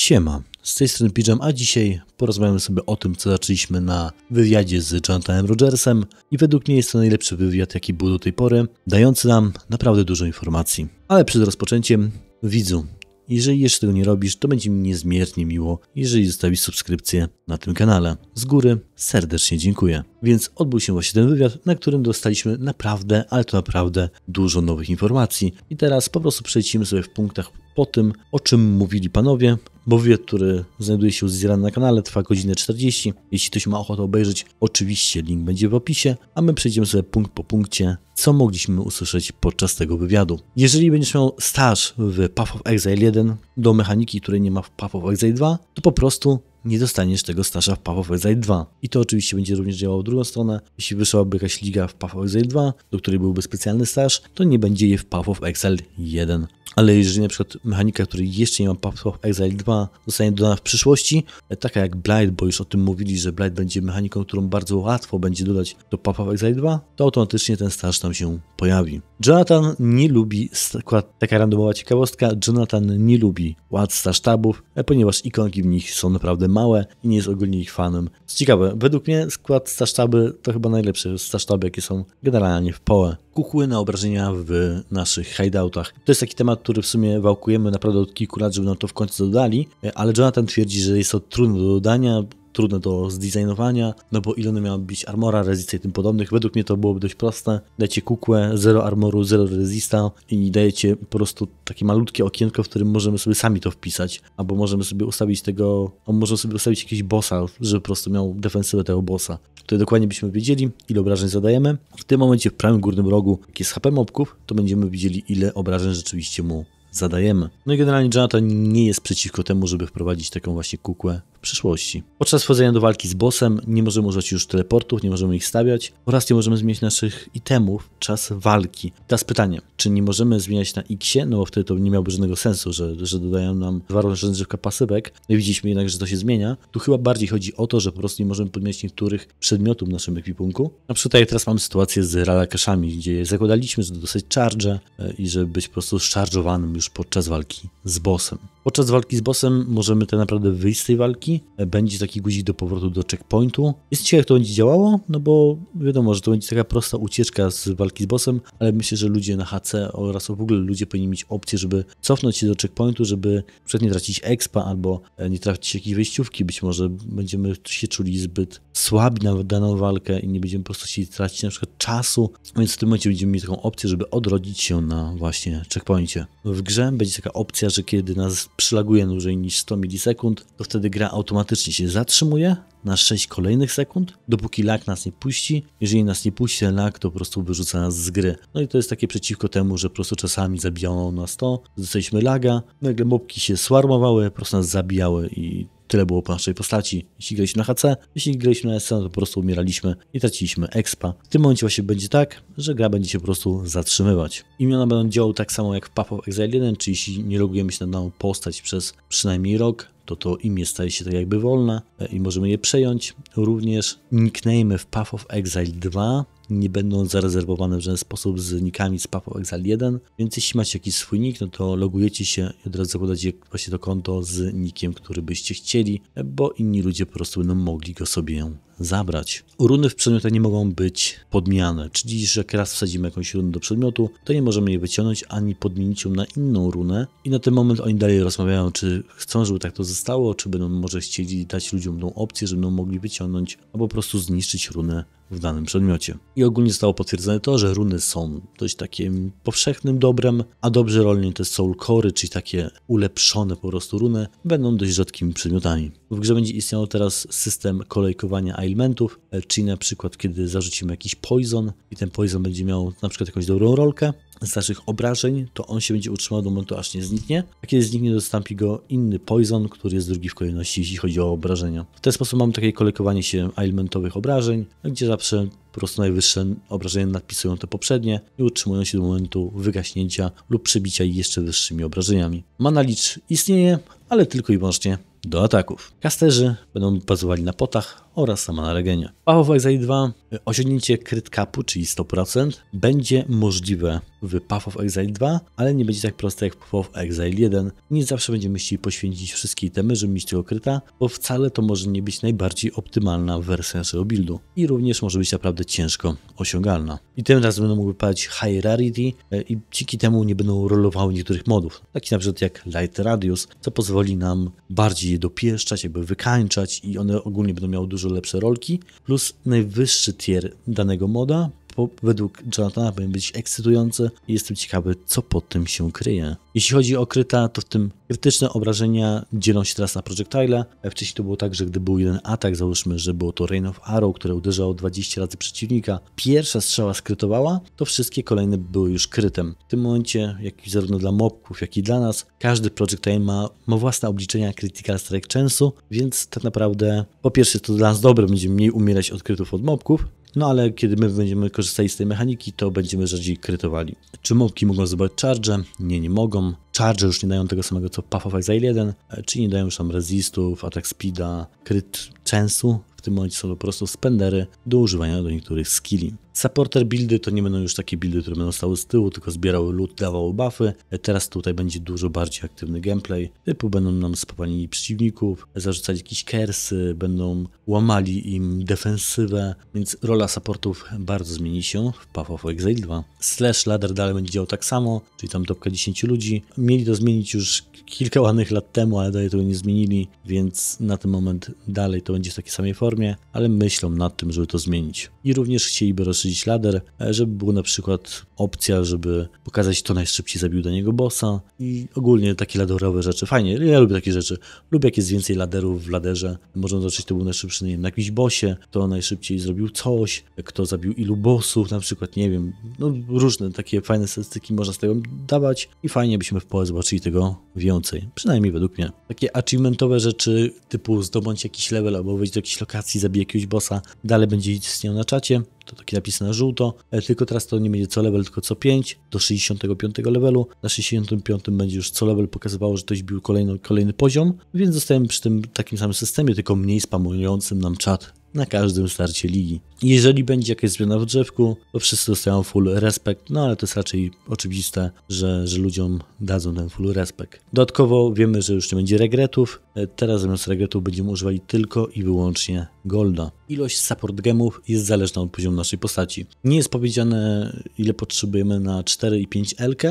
Siema, z tej strony Pijam, a dzisiaj porozmawiamy sobie o tym, co zaczęliśmy na wywiadzie z Jonathanem Rogersem i według mnie jest to najlepszy wywiad, jaki był do tej pory, dający nam naprawdę dużo informacji. Ale przed rozpoczęciem, widzu, jeżeli jeszcze tego nie robisz, to będzie mi niezmiernie miło, jeżeli zostawisz subskrypcję na tym kanale. Z góry serdecznie dziękuję. Więc odbył się właśnie ten wywiad, na którym dostaliśmy naprawdę, ale to naprawdę dużo nowych informacji. I teraz po prostu przejdziemy sobie w punktach po tym, o czym mówili panowie, bo wywiad, który znajduje się z na kanale, trwa godzinę 40. Jeśli ktoś ma ochotę obejrzeć, oczywiście link będzie w opisie, a my przejdziemy sobie punkt po punkcie, co mogliśmy usłyszeć podczas tego wywiadu. Jeżeli będziesz miał staż w Path of Exile 1 do mechaniki, której nie ma w Path of Exile 2, to po prostu nie dostaniesz tego staża w of Exile 2. I to oczywiście będzie również działało w drugą stronę. Jeśli wyszłaby jakaś liga w of Exile 2, do której byłby specjalny staż, to nie będzie jej w of Exile 1 ale jeżeli na przykład mechanika, której jeszcze nie ma Path of Exile 2 zostanie dodana w przyszłości, taka jak Blight, bo już o tym mówili, że Blight będzie mechaniką, którą bardzo łatwo będzie dodać do Path of Exile 2, to automatycznie ten staż tam się pojawi. Jonathan nie lubi, taka randomowa ciekawostka, Jonathan nie lubi ład staż tabów, e, ponieważ ikonki w nich są naprawdę małe i nie jest ogólnie ich fanem. Co ciekawe, według mnie skład staż taby to chyba najlepsze staż taby, jakie są generalnie w PoE wykuchły na obrażenia w naszych hideoutach. To jest taki temat, który w sumie wałkujemy naprawdę od kilku lat, żeby nam to w końcu dodali, e, ale Jonathan twierdzi, że jest to trudne do dodania, trudne do zdesignowania, no bo ile one miały być armora, rezista i tym podobnych. Według mnie to byłoby dość proste. Dajcie kukłę, zero armoru, zero rezista i dajecie po prostu takie malutkie okienko, w którym możemy sobie sami to wpisać, albo możemy sobie ustawić tego, on możemy sobie ustawić jakiś bossa, żeby po prostu miał defensywę tego bossa. Tutaj dokładnie byśmy wiedzieli, ile obrażeń zadajemy. W tym momencie w prawym górnym rogu, jak jest HP mobków, to będziemy widzieli, ile obrażeń rzeczywiście mu zadajemy. No i generalnie Jonathan nie jest przeciwko temu, żeby wprowadzić taką właśnie kukłę w przyszłości. Podczas wchodzenia do walki z bossem nie możemy użyć już teleportów, nie możemy ich stawiać oraz nie możemy zmieniać naszych itemów czas walki. Teraz pytanie, czy nie możemy zmieniać na X, no bo wtedy to nie miałoby żadnego sensu, że, że dodają nam dwa różne pasywek. No i widzieliśmy jednak, że to się zmienia. Tu chyba bardziej chodzi o to, że po prostu nie możemy podmieniać niektórych przedmiotów w naszym ekwipunku. Na przykład tutaj teraz mamy sytuację z Ralakaszami, gdzie zakładaliśmy, że dosyć charge e, i żeby być po prostu szarżowanym już podczas walki z bossem. Podczas walki z bossem możemy tak naprawdę wyjść z tej walki. Będzie taki guzik do powrotu do checkpointu. Jest ciekawe, jak to będzie działało, no bo wiadomo, że to będzie taka prosta ucieczka z walki z bossem, ale myślę, że ludzie na HC oraz w ogóle ludzie powinni mieć opcję, żeby cofnąć się do checkpointu, żeby przed nie tracić expa albo e, nie tracić jakiejś wejściówki. Być może będziemy się czuli zbyt słabi na daną walkę i nie będziemy po prostu chcieli tracić na przykład czasu, więc w tym momencie będziemy mieli taką opcję, żeby odrodzić się na właśnie checkpointie. W grze będzie taka opcja, że kiedy nas przylaguje dłużej niż 100 milisekund, to wtedy gra automatycznie się zatrzymuje na 6 kolejnych sekund, dopóki lak nas nie puści. Jeżeli nas nie puści ten lak, to po prostu wyrzuca nas z gry. No i to jest takie przeciwko temu, że po prostu czasami zabijano nas to, dostaliśmy laga, nagle mobki się swarmowały, po prostu nas zabijały i Tyle było po naszej postaci. Jeśli graliśmy na HC, jeśli graliśmy na SC, no to po prostu umieraliśmy i traciliśmy expa. W tym momencie właśnie będzie tak, że gra będzie się po prostu zatrzymywać. Imiona będą działały tak samo jak w Path of Exile 1, czyli jeśli nie logujemy się na daną postać przez przynajmniej rok, to to imię staje się tak jakby wolne i możemy je przejąć. Również nickname w Path of Exile 2 nie będą zarezerwowane w żaden sposób z nikami z of Exile 1, więc jeśli macie jakiś swój nick, no to logujecie się i od razu zakładacie właśnie to konto z nikiem, który byście chcieli, bo inni ludzie po prostu będą mogli go sobie zabrać. Runy w przedmiotach nie mogą być podmiane, czyli że raz wsadzimy jakąś runę do przedmiotu, to nie możemy jej wyciągnąć ani podmienić ją na inną runę i na ten moment oni dalej rozmawiają, czy chcą, żeby tak to zostało, czy będą może chcieli dać ludziom tą opcję, żeby mogli wyciągnąć, a no po prostu zniszczyć runę w danym przedmiocie. I ogólnie zostało potwierdzone to, że runy są dość takim powszechnym dobrem, a dobrze rolnie te soul cory, czyli takie ulepszone po prostu runy, będą dość rzadkimi przedmiotami. W grze będzie istniał teraz system kolejkowania elementów, czyli na przykład kiedy zarzucimy jakiś poison i ten poison będzie miał na przykład jakąś dobrą rolkę z naszych obrażeń, to on się będzie utrzymał do momentu aż nie zniknie, a kiedy zniknie dostąpi go inny poison, który jest drugi w kolejności jeśli chodzi o obrażenia. W ten sposób mamy takie kolekowanie się alimentowych obrażeń, gdzie zawsze po prostu najwyższe obrażenia nadpisują te poprzednie i utrzymują się do momentu wygaśnięcia lub przebicia jeszcze wyższymi obrażeniami. Mana licz istnieje, ale tylko i wyłącznie do ataków. Kasterzy będą bazowali na potach, oraz sama nalegenie. Power of Exile 2 osiągnięcie crit capu, czyli 100%, będzie możliwe w Path of Exile 2, ale nie będzie tak proste jak w Path of Exile 1. Nie zawsze będziemy chcieli poświęcić wszystkie itemy, żeby mieć tego kryta, bo wcale to może nie być najbardziej optymalna wersja naszego buildu i również może być naprawdę ciężko osiągalna. I tym razem będą mogły padać high rarity e, i dzięki temu nie będą rolowały niektórych modów, taki na przykład jak light radius, co pozwoli nam bardziej je dopieszczać, jakby wykańczać i one ogólnie będą miały dużo lepsze rolki, plus najwyższy tier danego moda, według Jonathana powinien być ekscytujący i jestem ciekawy, co pod tym się kryje. Jeśli chodzi o kryta, to w tym krytyczne obrażenia dzielą się teraz na projectile. Wcześniej to było tak, że gdy był jeden atak, załóżmy, że było to Rain of Arrow, które uderzało 20 razy przeciwnika, pierwsza strzała skrytowała, to wszystkie kolejne były już krytem. W tym momencie, jak zarówno dla mobków, jak i dla nas, każdy projectile ma, ma własne obliczenia critical strike chance'u, więc tak naprawdę po pierwsze to dla nas dobre, będziemy mniej umierać od krytów od mobków, no ale kiedy my będziemy korzystali z tej mechaniki, to będziemy rzadziej krytowali. Czy mobki mogą zobaczyć charge? Nie, nie mogą. Charge już nie dają tego samego co Puff of Exile 1, e, czyli nie dają już tam resistów, atak speeda, kryt częsu, w tym momencie są to po prostu spendery do używania do niektórych skilli. Supporter buildy to nie będą już takie buildy, które będą stały z tyłu, tylko zbierały loot, dawały buffy. Teraz tutaj będzie dużo bardziej aktywny gameplay, typu będą nam spowalniali przeciwników, zarzucali jakieś kersy, będą łamali im defensywę, więc rola supportów bardzo zmieni się w Path of Exile 2. Slash ladder dalej będzie działał tak samo, czyli tam topka 10 ludzi. Mieli to zmienić już kilka ładnych lat temu, ale dalej tego nie zmienili, więc na ten moment dalej to będzie w takiej samej formie, ale myślą nad tym, żeby to zmienić. I również chcieliby rozszerzyć ladder, e, żeby była na przykład opcja, żeby pokazać kto najszybciej zabił niego bossa i ogólnie takie laderowe rzeczy. Fajnie, ja lubię takie rzeczy. Lubię jak jest więcej laderów w laderze. Można zobaczyć, kto był najszybszy, nie wiem, na jakimś bossie, kto najszybciej zrobił coś, kto zabił ilu bossów, na przykład, nie wiem, no różne takie fajne statystyki można z tego dawać i fajnie byśmy w pole zobaczyli tego więcej przynajmniej według mnie. Takie achievementowe rzeczy typu zdobądź jakiś level albo wejść do jakiejś lokacji, zabij jakiegoś bossa, dalej będzie istniał na czacie, to takie na żółto, e, tylko teraz to nie będzie co level, tylko co 5 do 65 levelu. Na 65 będzie już co level pokazywało, że ktoś bił kolejny, kolejny poziom, więc zostajemy przy tym takim samym systemie, tylko mniej spamującym nam czat na każdym starcie ligi. Jeżeli będzie jakaś zmiana w drzewku, to wszyscy dostają full respekt, no ale to jest raczej oczywiste, że, że ludziom dadzą ten full respekt. Dodatkowo wiemy, że już nie będzie regretów, e, teraz zamiast regretów będziemy używali tylko i wyłącznie golda. Ilość support gemów jest zależna od poziomu naszej postaci. Nie jest powiedziane ile potrzebujemy na 4 i 5 LK,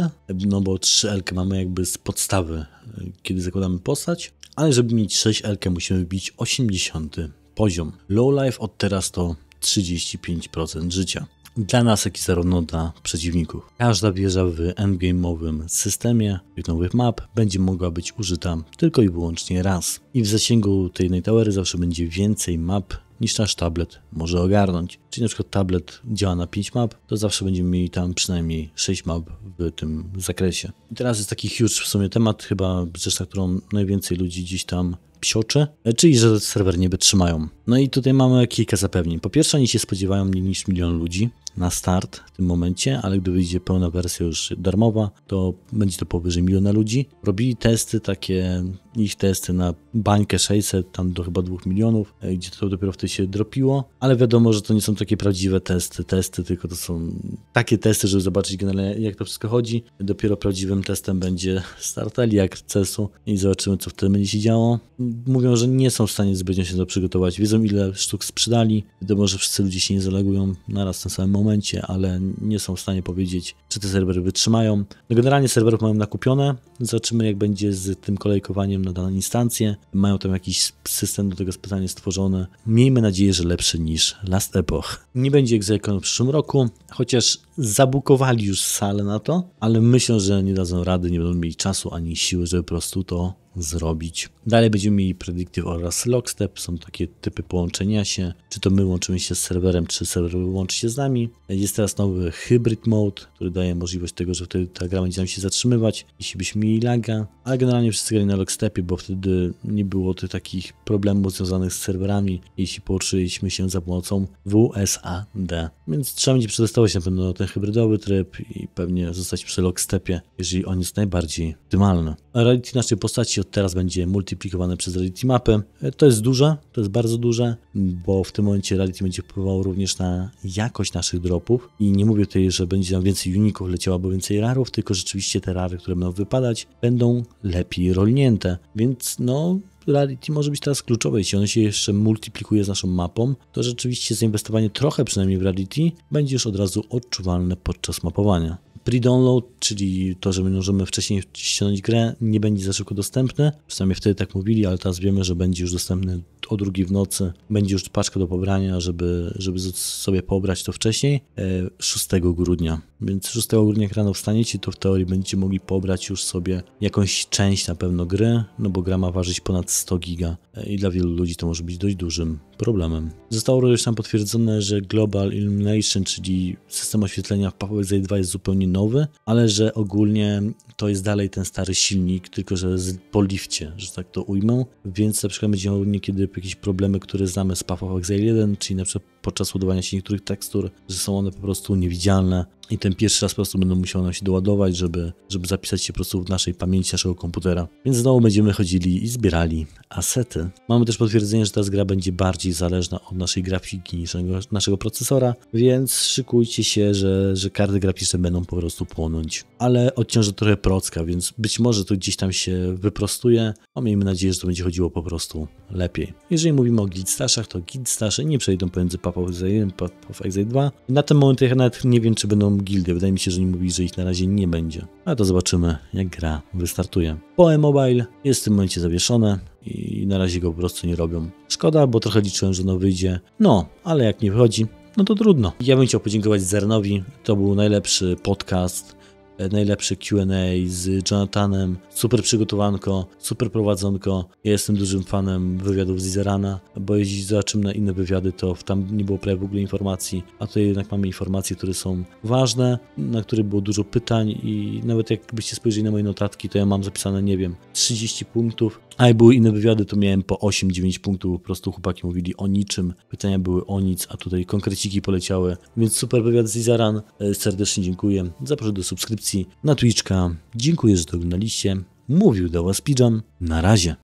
no bo 3 LK mamy jakby z podstawy, e, kiedy zakładamy postać, ale żeby mieć 6 LK musimy wbić 80 poziom. low life od teraz to 35% życia. Dla jak i zarówno dla przeciwników. Każda wieża w endgame'owym systemie Nowych Map będzie mogła być użyta tylko i wyłącznie raz. I w zasięgu tej towery zawsze będzie więcej map niż nasz tablet może ogarnąć. Czyli na przykład tablet działa na 5 map, to zawsze będziemy mieli tam przynajmniej 6 map w tym zakresie. I teraz jest taki huge w sumie temat, chyba rzecz, na którą najwięcej ludzi gdzieś tam psiocze, e, czyli że serwer nie wytrzymają. No i tutaj mamy kilka zapewnień. Po pierwsze, oni się spodziewają mniej niż milion ludzi, na start w tym momencie, ale gdy wyjdzie pełna wersja już darmowa, to będzie to powyżej miliona ludzi. Robili testy takie, ich testy na bańkę 600, tam do chyba 2 milionów, e, gdzie to dopiero wtedy się dropiło, ale wiadomo, że to nie są takie prawdziwe testy, testy, tylko to są takie testy, żeby zobaczyć generalnie jak to wszystko chodzi. Dopiero prawdziwym testem będzie start, jak u i zobaczymy co wtedy będzie się działo. Mówią, że nie są w stanie zbytnio się do przygotować, wiedzą ile sztuk sprzedali, wiadomo, że wszyscy ludzie się nie zalegują naraz w ten samym momencie momencie, ale nie są w stanie powiedzieć, czy te serwery wytrzymają. No, generalnie serwerów mają nakupione, zobaczymy jak będzie z tym kolejkowaniem na daną instancję. Mają tam jakiś system do tego specjalnie stworzony. Miejmy nadzieję, że lepszy niż Last Epoch. Nie będzie egzekon w przyszłym roku, chociaż zabukowali już salę na to, ale myślę, że nie dadzą rady, nie będą mieli czasu ani siły, żeby po prostu to zrobić. Dalej będziemy mieli Predictive oraz Lockstep, są takie typy połączenia się, czy to my łączymy się z serwerem, czy serwer łączy się z nami. Jest teraz nowy Hybrid Mode, który daje możliwość tego, że wtedy ta gra będzie nam się zatrzymywać, jeśli byśmy mieli laga, ale generalnie wszyscy grali na Lockstepie, bo wtedy nie było tych takich problemów związanych z serwerami, jeśli połączyliśmy się za pomocą WSAD. Więc trzeba będzie przetestować na pewno ten hybrydowy tryb i pewnie zostać przy Lockstepie, jeżeli on jest najbardziej optymalny. Reality naszej postaci od teraz będzie multiplikowane przez Reality mapę. To jest duże, to jest bardzo duże, bo w tym momencie Reality będzie wpływało również na jakość naszych dropów i nie mówię tutaj, że będzie nam więcej uników leciało, bo więcej rarów, tylko rzeczywiście te rary, które będą wypadać, będą lepiej rolnięte, więc no Reality może być teraz kluczowe, jeśli ono się jeszcze multiplikuje z naszą mapą, to rzeczywiście zainwestowanie trochę przynajmniej w Reality będzie już od razu odczuwalne podczas mapowania. Pre-download, czyli to, że my możemy wcześniej ściągnąć grę, nie będzie za szybko dostępny. Przynajmniej wtedy tak mówili, ale teraz wiemy, że będzie już dostępny o drugiej w nocy. Będzie już paczka do pobrania, żeby, żeby sobie pobrać to wcześniej, 6 e, grudnia. Więc 6 grudnia jak rano wstaniecie, to w teorii będziecie mogli pobrać już sobie jakąś część na pewno gry, no bo gra ma ważyć ponad 100 giga e, i dla wielu ludzi to może być dość dużym problemem. Zostało również tam potwierdzone, że Global Illumination, czyli system oświetlenia w Paweł Z2 jest zupełnie nowy nowy, ale że ogólnie to jest dalej ten stary silnik, tylko że po lifcie, że tak to ujmę, więc na przykład będziemy niekiedy jakieś problemy, które znamy z Puff of Exile 1, czyli na przykład podczas ładowania się niektórych tekstur, że są one po prostu niewidzialne, i ten pierwszy raz po prostu będą musiały nam się doładować, żeby, żeby zapisać się po prostu w naszej pamięci naszego komputera. Więc znowu będziemy chodzili i zbierali asety. Mamy też potwierdzenie, że ta gra będzie bardziej zależna od naszej grafiki niż naszego, naszego procesora, więc szykujcie się, że, że karty graficzne będą po prostu płonąć. Ale odciążę trochę procka, więc być może to gdzieś tam się wyprostuje, a no, miejmy nadzieję, że to będzie chodziło po prostu lepiej. Jeżeli mówimy o Guildstashach, to Guildstasze nie przejdą pomiędzy Path of Exile 1 i Path of 2. Na ten moment ja nawet nie wiem, czy będą gildy. Wydaje mi się, że oni mówili, że ich na razie nie będzie. Ale to zobaczymy, jak gra wystartuje. Poe Mobile jest w tym momencie zawieszone i na razie go po prostu nie robią. Szkoda, bo trochę liczyłem, że ono wyjdzie. No, ale jak nie wychodzi, no to trudno. Ja bym chciał podziękować Zernowi. To był najlepszy podcast najlepsze QA z Jonathanem. Super przygotowanko, super prowadzonko. Ja jestem dużym fanem wywiadów z Izerana, bo jeśli zobaczymy na inne wywiady, to tam nie było prawie w ogóle informacji, a tutaj jednak mamy informacje, które są ważne, na które było dużo pytań i nawet jakbyście spojrzeli na moje notatki, to ja mam zapisane, nie wiem, 30 punktów, a i były inne wywiady, to miałem po 8-9 punktów, po prostu chłopaki mówili o niczym, pytania były o nic, a tutaj konkreciki poleciały. Więc super wywiad z Izaran, e, serdecznie dziękuję, zapraszam do subskrypcji na Twitchka, dziękuję, że to oglądaliście, mówił do Was na razie.